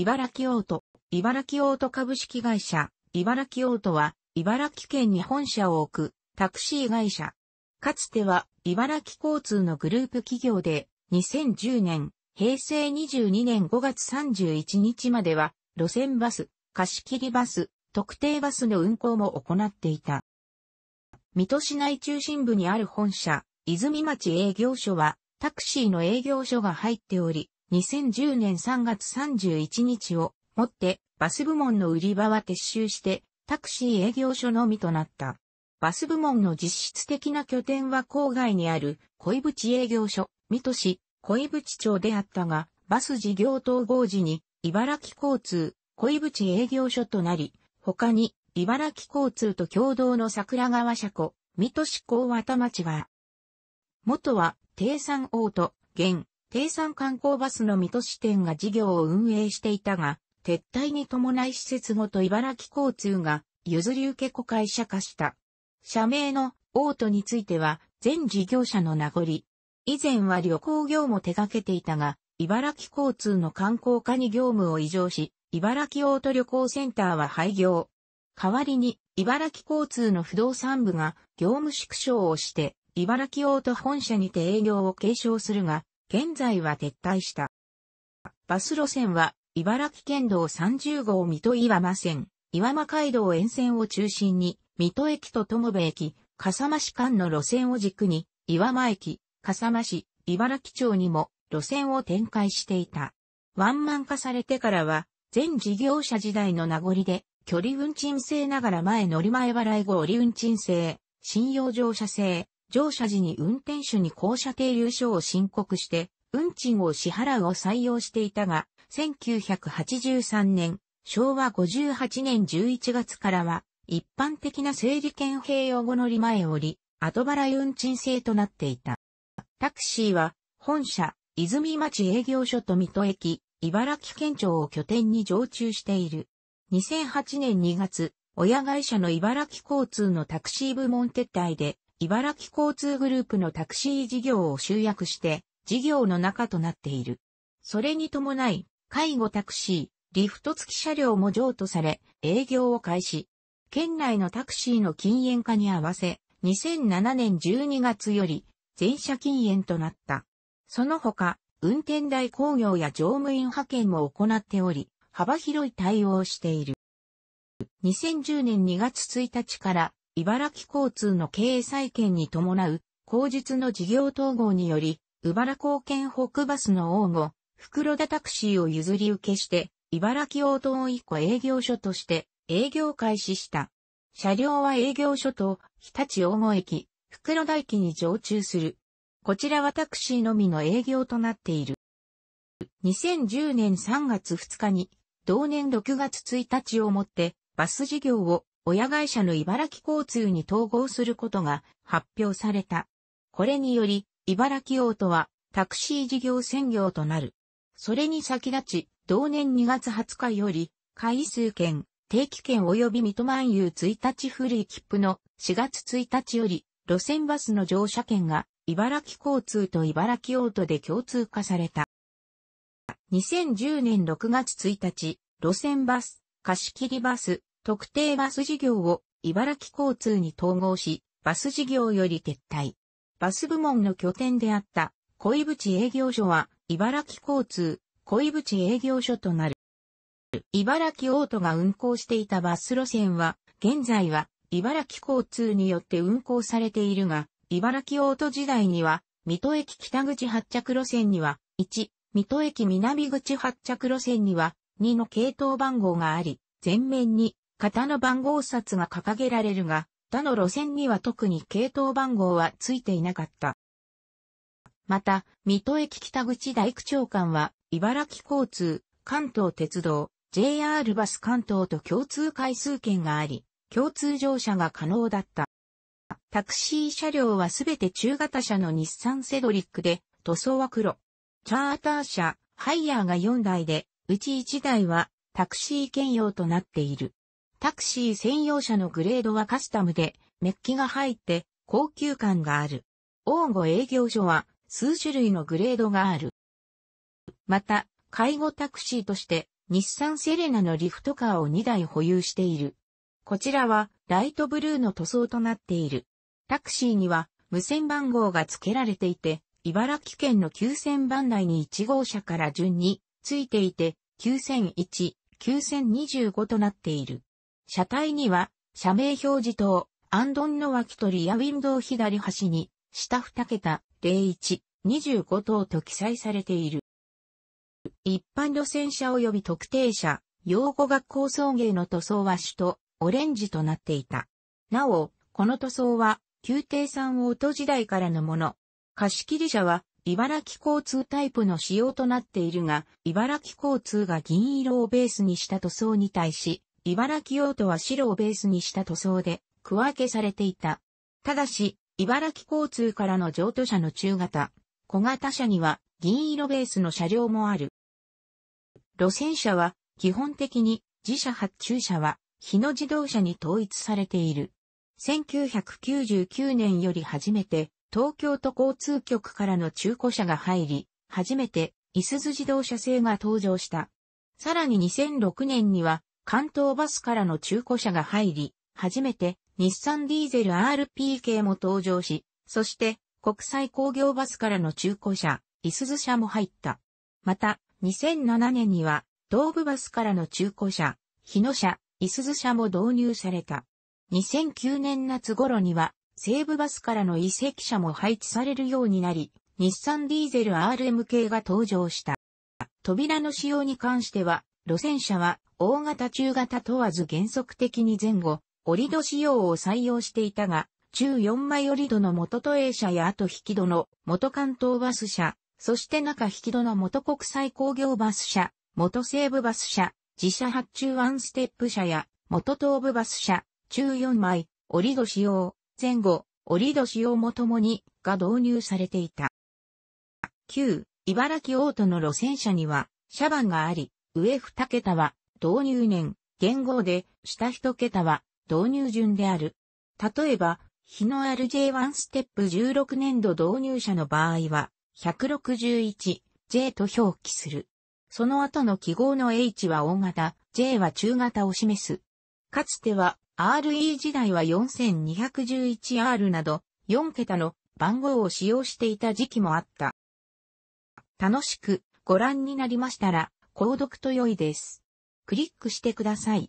茨城オート、茨城オート株式会社、茨城オートは、茨城県に本社を置く、タクシー会社。かつては、茨城交通のグループ企業で、2010年、平成22年5月31日までは、路線バス、貸切バス、特定バスの運行も行っていた。水戸市内中心部にある本社、泉町営業所は、タクシーの営業所が入っており、2010年3月31日をもってバス部門の売り場は撤収してタクシー営業所のみとなった。バス部門の実質的な拠点は郊外にある小井淵営業所、水戸市、小井淵町であったが、バス事業統合時に茨城交通、小井淵営業所となり、他に茨城交通と共同の桜川車庫、水戸市港渡町は、元は、低山王と、現、低山観光バスの水戸支店が事業を運営していたが、撤退に伴い施設ごと茨城交通が譲り受け子会社化した。社名のオートについては全事業者の名残。以前は旅行業務を手掛けていたが、茨城交通の観光課に業務を移譲し、茨城オート旅行センターは廃業。代わりに、茨城交通の不動産部が業務縮小をして、茨城オート本社にて営業を継承するが、現在は撤退した。バス路線は、茨城県道30号水戸岩間線、岩間街道沿線を中心に、水戸駅と友部駅、笠間市間の路線を軸に、岩間駅、笠間市、茨城町にも路線を展開していた。ワンマン化されてからは、全事業者時代の名残で、距離運賃制ながら前乗り前払い後折運賃制、信用乗車制、乗車時に運転手に降車停留所を申告して、運賃を支払うを採用していたが、1983年、昭和58年11月からは、一般的な整理券併用後乗り前折り、後払い運賃制となっていた。タクシーは、本社、泉町営業所と水戸駅、茨城県庁を拠点に常駐している。2008年2月、親会社の茨城交通のタクシー部門撤退で、茨城交通グループのタクシー事業を集約して、事業の中となっている。それに伴い、介護タクシー、リフト付き車両も譲渡され、営業を開始。県内のタクシーの禁煙化に合わせ、2007年12月より、全車禁煙となった。その他、運転台工業や乗務員派遣も行っており、幅広い対応をしている。2010年2月1日から茨城交通の経営再建に伴う、後述の事業統合により、茨城県北バスの応募、袋田タクシーを譲り受けして、茨城応答以降営業所として営業開始した。車両は営業所と日立応募駅、袋田駅に常駐する。こちらはタクシーのみの営業となっている。2010年3月2日に、同年6月1日をもってバス事業を親会社の茨城交通に統合することが発表された。これにより、茨城大ーはタクシー事業専業となる。それに先立ち、同年2月20日より、回数券、定期券及び水戸万遊1日フリー切符の4月1日より、路線バスの乗車券が茨城交通と茨城オートで共通化された。2010年6月1日、路線バス、貸し切りバス、特定バス事業を茨城交通に統合し、バス事業より撤退。バス部門の拠点であった小井淵営業所は茨城交通小井淵営業所となる。茨城オートが運行していたバス路線は、現在は茨城交通によって運行されているが、茨城オート時代には、水戸駅北口発着路線には、1、水戸駅南口発着路線には、2の系統番号があり、前面に型の番号札が掲げられるが、他の路線には特に系統番号はついていなかった。また、水戸駅北口大区長官は、茨城交通、関東鉄道、JR バス関東と共通回数券があり、共通乗車が可能だった。タクシー車両はすべて中型車の日産セドリックで、塗装は黒。チャーター車、ハイヤーが4台で、うち1台はタクシー兼用となっている。タクシー専用車のグレードはカスタムで、メッキが入って高級感がある。応募営業所は数種類のグレードがある。また、介護タクシーとして日産セレナのリフトカーを2台保有している。こちらはライトブルーの塗装となっている。タクシーには無線番号が付けられていて、茨城県の9000番台に1号車から順についていて、9001、9025となっている。車体には、車名表示灯、アンドンの脇取りやウィンドウ左端に、下2桁、01、25等と記載されている。一般路線車及び特定車、用語学校送迎の塗装は首都、オレンジとなっていた。なお、この塗装は、宮廷産王都時代からのもの。貸切車は、茨城交通タイプの仕様となっているが、茨城交通が銀色をベースにした塗装に対し、茨城用途は白をベースにした塗装で区分けされていた。ただし、茨城交通からの譲渡車の中型、小型車には銀色ベースの車両もある。路線車は基本的に自社発注車は日野自動車に統一されている。1999年より初めて東京都交通局からの中古車が入り、初めていすゞ自動車製が登場した。さらに2006年には関東バスからの中古車が入り、初めて日産ディーゼル RPK も登場し、そして国際工業バスからの中古車、イスズ車も入った。また、2007年には東武バスからの中古車、日野車、イスズ車も導入された。2009年夏頃には西武バスからの移籍車も配置されるようになり、日産ディーゼル RM 系が登場した。扉の仕様に関しては、路線車は大型中型問わず原則的に前後、折り戸仕様を採用していたが、中4枚折り戸の元都営車や後引き戸の元関東バス車、そして中引き戸の元国際工業バス車、元西部バス車、自社発注ワンステップ車や元東部バス車、中4枚、折り戸仕様、前後、折り戸仕様もともにが導入されていた。9、茨城オートの路線車には、車番があり、上二桁は導入年、元号で下一桁は導入順である。例えば、日の RJ1 ステップ16年度導入者の場合は、161J と表記する。その後の記号の H は大型、J は中型を示す。かつては、RE 時代は 4211R など、4桁の番号を使用していた時期もあった。楽しくご覧になりましたら、購読と良いです。クリックしてください。